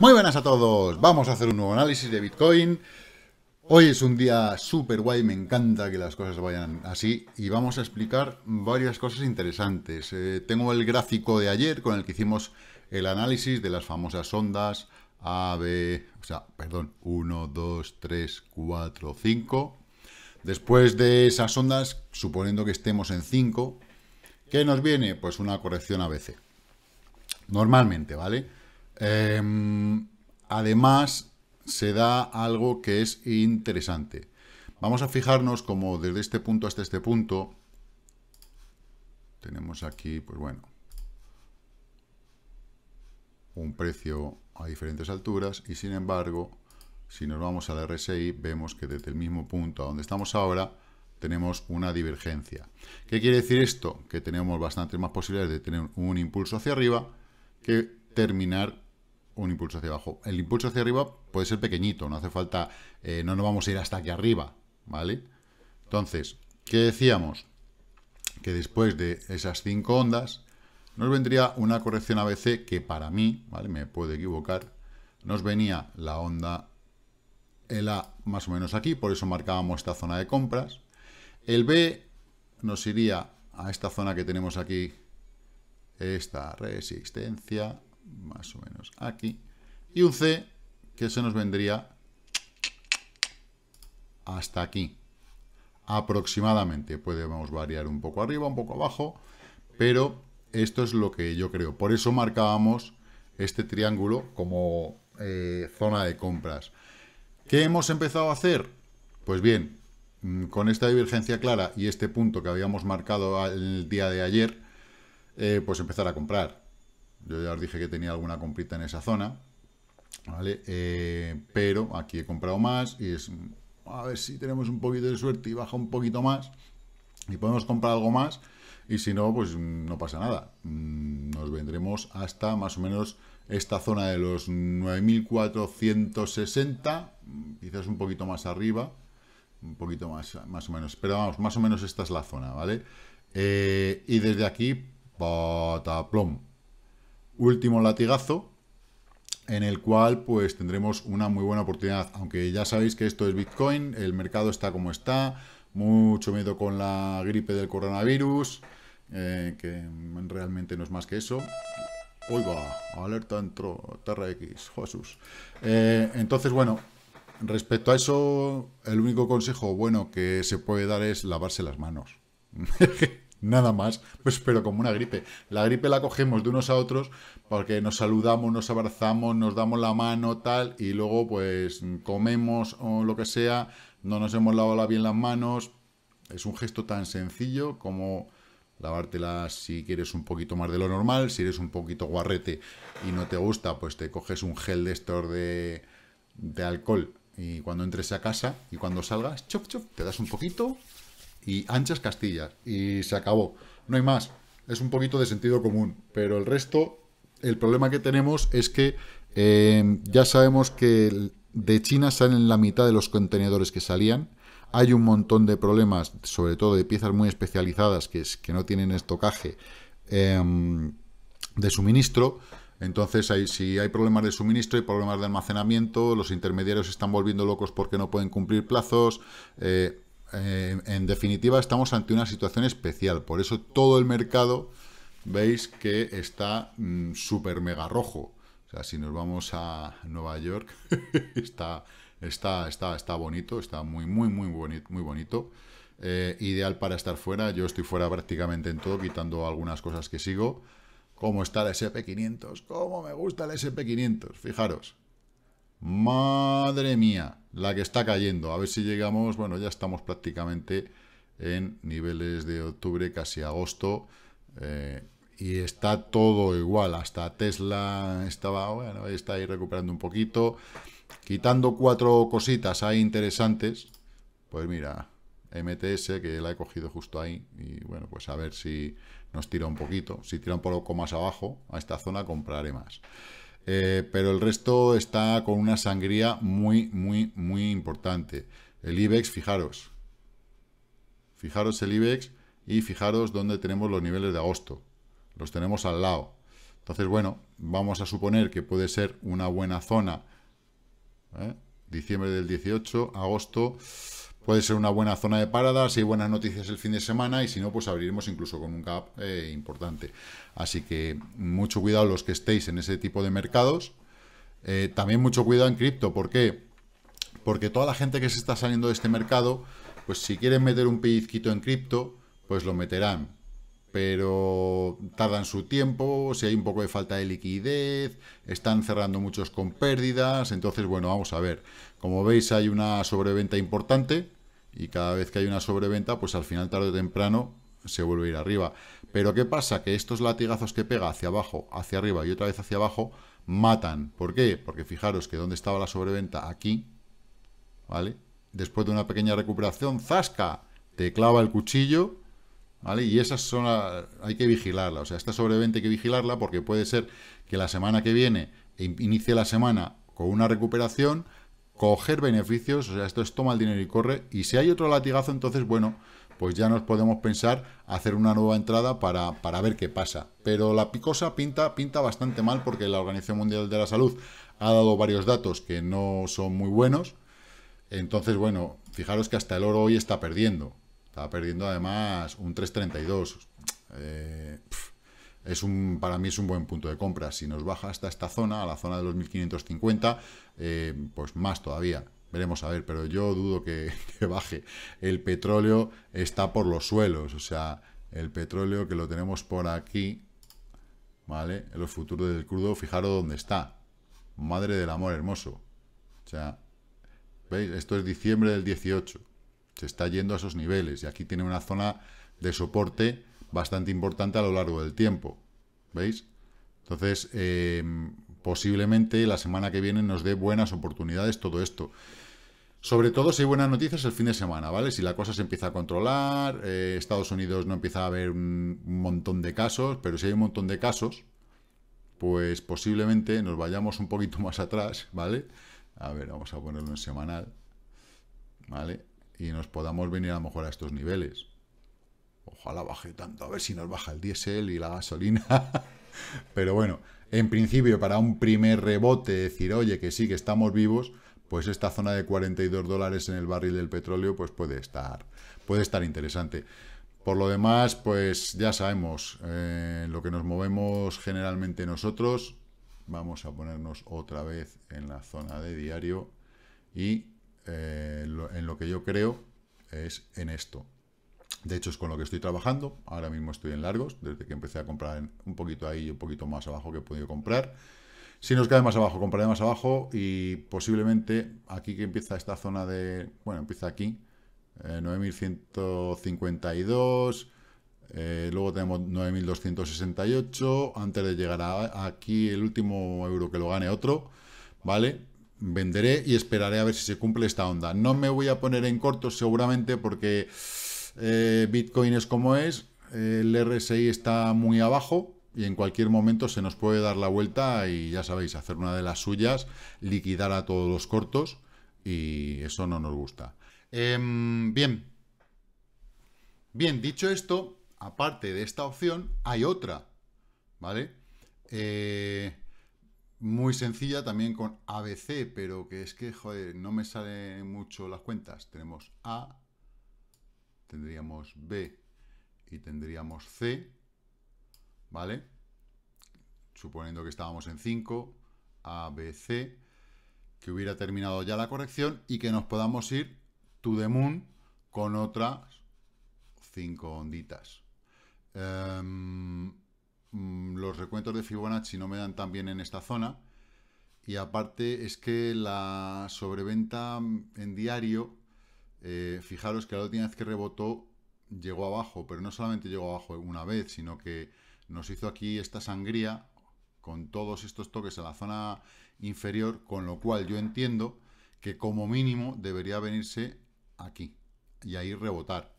Muy buenas a todos, vamos a hacer un nuevo análisis de Bitcoin. Hoy es un día súper guay, me encanta que las cosas vayan así y vamos a explicar varias cosas interesantes. Eh, tengo el gráfico de ayer con el que hicimos el análisis de las famosas ondas A, B, o sea, perdón, 1, 2, 3, 4, 5. Después de esas ondas, suponiendo que estemos en 5, ¿Qué nos viene? Pues una corrección ABC. Normalmente, ¿vale? Em, además, se da algo que es interesante. Vamos a fijarnos como desde este punto hasta este punto, tenemos aquí, pues bueno, un precio a diferentes alturas y sin embargo, si nos vamos al RSI, vemos que desde el mismo punto a donde estamos ahora, tenemos una divergencia. ¿Qué quiere decir esto? Que tenemos bastantes más posibilidades de tener un impulso hacia arriba que terminar un impulso hacia abajo. El impulso hacia arriba puede ser pequeñito, no hace falta, eh, no nos vamos a ir hasta aquí arriba, ¿vale? Entonces, ¿qué decíamos? Que después de esas cinco ondas nos vendría una corrección ABC que para mí, ¿vale? Me puedo equivocar, nos venía la onda el A más o menos aquí, por eso marcábamos esta zona de compras. El B nos iría a esta zona que tenemos aquí, esta resistencia, más o menos aquí. Y un C que se nos vendría hasta aquí. Aproximadamente. Podemos variar un poco arriba, un poco abajo, pero esto es lo que yo creo. Por eso marcábamos este triángulo como eh, zona de compras. ¿Qué hemos empezado a hacer? Pues bien, Mm, con esta divergencia clara y este punto que habíamos marcado el día de ayer, eh, pues empezar a comprar. Yo ya os dije que tenía alguna comprita en esa zona, ¿vale? Eh, pero aquí he comprado más y es... A ver si tenemos un poquito de suerte y baja un poquito más y podemos comprar algo más y si no, pues no pasa nada. Mm, nos vendremos hasta más o menos esta zona de los 9.460, quizás un poquito más arriba, un poquito más, más o menos. Pero vamos, más o menos esta es la zona, ¿vale? Eh, y desde aquí, plom. Último latigazo, en el cual pues tendremos una muy buena oportunidad. Aunque ya sabéis que esto es Bitcoin, el mercado está como está, mucho miedo con la gripe del coronavirus, eh, que realmente no es más que eso. Oiga, alerta dentro Terra X, Jesús. Eh, entonces, bueno, respecto a eso, el único consejo bueno que se puede dar es lavarse las manos. Nada más, pues pero como una gripe. La gripe la cogemos de unos a otros porque nos saludamos, nos abrazamos, nos damos la mano, tal, y luego pues comemos o lo que sea, no nos hemos lavado bien las manos. Es un gesto tan sencillo como lavártelas si quieres un poquito más de lo normal, si eres un poquito guarrete y no te gusta, pues te coges un gel de estor de alcohol y cuando entres a casa y cuando salgas, chop, chop, te das un poquito y anchas castillas. Y se acabó. No hay más. Es un poquito de sentido común. Pero el resto, el problema que tenemos es que em, ya sabemos que de China salen la mitad de los contenedores que salían. Hay un montón de problemas, sobre todo de piezas muy especializadas que, es, que no tienen estocaje em, de suministro. Entonces, si hay problemas de suministro, hay problemas de almacenamiento, los intermediarios se están volviendo locos porque no pueden cumplir plazos. Eh, eh, en definitiva, estamos ante una situación especial. Por eso todo el mercado, veis que está super mm, súper mega rojo. O sea, si nos vamos a Nueva York, está, está, está, está bonito, está muy, muy, muy, bonito muy bonito. Eh, ideal para estar fuera. Yo estoy fuera prácticamente en todo, quitando algunas cosas que sigo cómo está el SP500, cómo me gusta el SP500, fijaros. Madre mía, la que está cayendo. A ver si llegamos, bueno, ya estamos prácticamente en niveles de octubre, casi agosto, eh, y está todo igual, hasta Tesla estaba, bueno, está ahí recuperando un poquito, quitando cuatro cositas ahí interesantes, pues mira, MTS, que la he cogido justo ahí, y bueno, pues a ver si nos tira un poquito. Si tira un poco más abajo, a esta zona compraré más. Eh, pero el resto está con una sangría muy, muy, muy importante. El IBEX, fijaros. Fijaros el IBEX y fijaros dónde tenemos los niveles de agosto. Los tenemos al lado. Entonces, bueno, vamos a suponer que puede ser una buena zona. ¿eh? Diciembre del 18, agosto puede ser una buena zona de parada, si hay buenas noticias el fin de semana y si no, pues abriremos incluso con un gap eh, importante. Así que mucho cuidado los que estéis en ese tipo de mercados. Eh, también mucho cuidado en cripto, ¿por qué? Porque toda la gente que se está saliendo de este mercado, pues si quieren meter un pellizquito en cripto, pues lo meterán pero tardan su tiempo, si hay un poco de falta de liquidez, están cerrando muchos con pérdidas, entonces bueno, vamos a ver. Como veis hay una sobreventa importante y cada vez que hay una sobreventa, pues al final tarde o temprano se vuelve a ir arriba. Pero ¿qué pasa? Que estos latigazos que pega hacia abajo, hacia arriba y otra vez hacia abajo, matan. ¿Por qué? Porque fijaros que donde estaba la sobreventa, aquí, ¿vale? Después de una pequeña recuperación, zasca, te clava el cuchillo y esas son, hay que vigilarla, o sea, esta sobreventa hay que vigilarla porque puede ser que la semana que viene inicie la semana con una recuperación, coger beneficios, o sea, esto es toma el dinero y corre, y si hay otro latigazo, entonces, bueno, pues ya nos podemos pensar hacer una nueva entrada para, para ver qué pasa. Pero la picosa pinta, pinta bastante mal porque la Organización Mundial de la Salud ha dado varios datos que no son muy buenos, entonces, bueno, fijaros que hasta el oro hoy está perdiendo, estaba perdiendo además un 3.32. Eh, es un, para mí es un buen punto de compra. Si nos baja hasta esta zona, a la zona de los 1550, eh, pues más todavía. Veremos a ver, pero yo dudo que, que, baje. El petróleo está por los suelos, o sea, el petróleo que lo tenemos por aquí, ¿vale? En los futuros del crudo, fijaros dónde está. Madre del amor hermoso. O sea, ¿veis? Esto es diciembre del 18. Se está yendo a esos niveles y aquí tiene una zona de soporte bastante importante a lo largo del tiempo. ¿Veis? Entonces, em, posiblemente la semana que viene nos dé buenas oportunidades todo esto. Sobre todo si hay buenas noticias el fin de semana, ¿vale? Si la cosa se empieza a controlar, eh, Estados Unidos no empieza a haber un montón de casos, pero si hay un montón de casos, pues posiblemente nos vayamos un poquito más atrás, ¿vale? A ver, vamos a ponerlo en semanal, ¿vale? y nos podamos venir a lo mejor a estos niveles. Ojalá baje tanto, a ver si nos baja el diésel y la gasolina. Pero bueno, en principio para un primer rebote, decir, oye, que sí, que estamos vivos, pues esta zona de 42 dólares en el barril del petróleo, pues puede estar, puede estar interesante. Por lo demás, pues ya sabemos eh, lo que nos movemos generalmente nosotros. Vamos a ponernos otra vez en la zona de diario y eh, en lo que yo creo es en esto. De hecho, es con lo que estoy trabajando. Ahora mismo estoy en largos, desde que empecé a comprar un poquito ahí y un poquito más abajo que he podido comprar. Si nos cae más abajo, compraré más abajo y posiblemente aquí que empieza esta zona de... Bueno, empieza aquí, 9152... Eh, eh, luego tenemos 9.268, antes de llegar aquí el último euro que lo gane otro, ¿vale? venderé y esperaré a ver si se cumple esta onda. No me voy a poner en cortos seguramente porque eh, Bitcoin es como es, el RSI está muy abajo y en cualquier momento se nos puede dar la vuelta y ya sabéis, hacer una de las suyas, liquidar a todos los cortos y eso no nos gusta. Em, bien. Bien, dicho esto, aparte de esta opción, hay otra, ¿vale? Eh, muy sencilla también con ABC, pero que es que, joder, no me salen mucho las cuentas. Tenemos A, tendríamos B y tendríamos C, ¿vale? Suponiendo que estábamos en 5, abc que hubiera terminado ya la corrección y que nos podamos ir to the moon con otras 5 onditas. Em, los recuentos de Fibonacci no me dan tan bien en esta zona. Y aparte es que la sobreventa en diario, eh, fijaros que la última vez que rebotó llegó abajo, pero no solamente llegó abajo una vez, sino que nos hizo aquí esta sangría con todos estos toques en la zona inferior, con lo cual yo entiendo que como mínimo debería venirse aquí y ahí rebotar.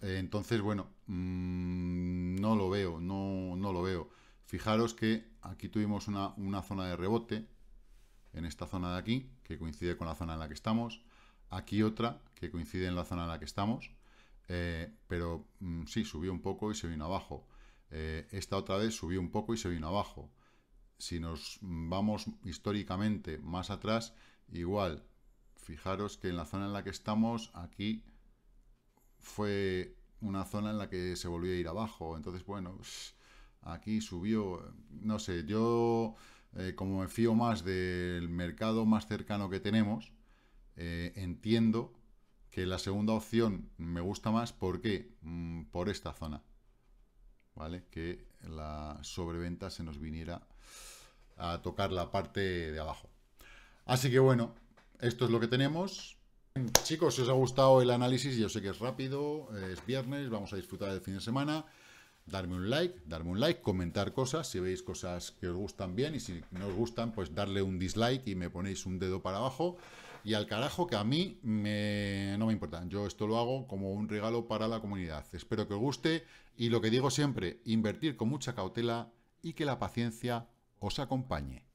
Eh, entonces, bueno, mm, no lo veo, no, no, lo veo. Fijaros que aquí tuvimos una, zona de rebote, en esta zona de aquí, que coincide con la zona en la que estamos. Aquí otra, que coincide en la zona en la que estamos. Eh, pero mm, sí, subió un poco y se vino abajo. Eh, esta otra vez subió un poco y se vino abajo. Si nos mm, vamos históricamente más atrás, igual, fijaros que en la zona en la que estamos, aquí fue una zona en la que se volvió a ir abajo. Entonces, bueno, aquí subió, no sé, yo eh, como me fío más del mercado más cercano que tenemos, eh, entiendo que la segunda opción me gusta más porque qué? Mm, por esta zona, ¿vale? Que la sobreventa se nos viniera a tocar la parte de abajo. Así que bueno, esto es lo que tenemos. Chicos, si os ha gustado el análisis, yo sé que es rápido, es viernes, vamos a disfrutar del fin de semana. Darme un like, darme un like, comentar cosas, si veis cosas que os gustan bien y si no os gustan, pues darle un dislike y me ponéis un dedo para abajo. Y al carajo que a mí me... no me importa, yo esto lo hago como un regalo para la comunidad. Espero que os guste y lo que digo siempre, invertir con mucha cautela y que la paciencia os acompañe.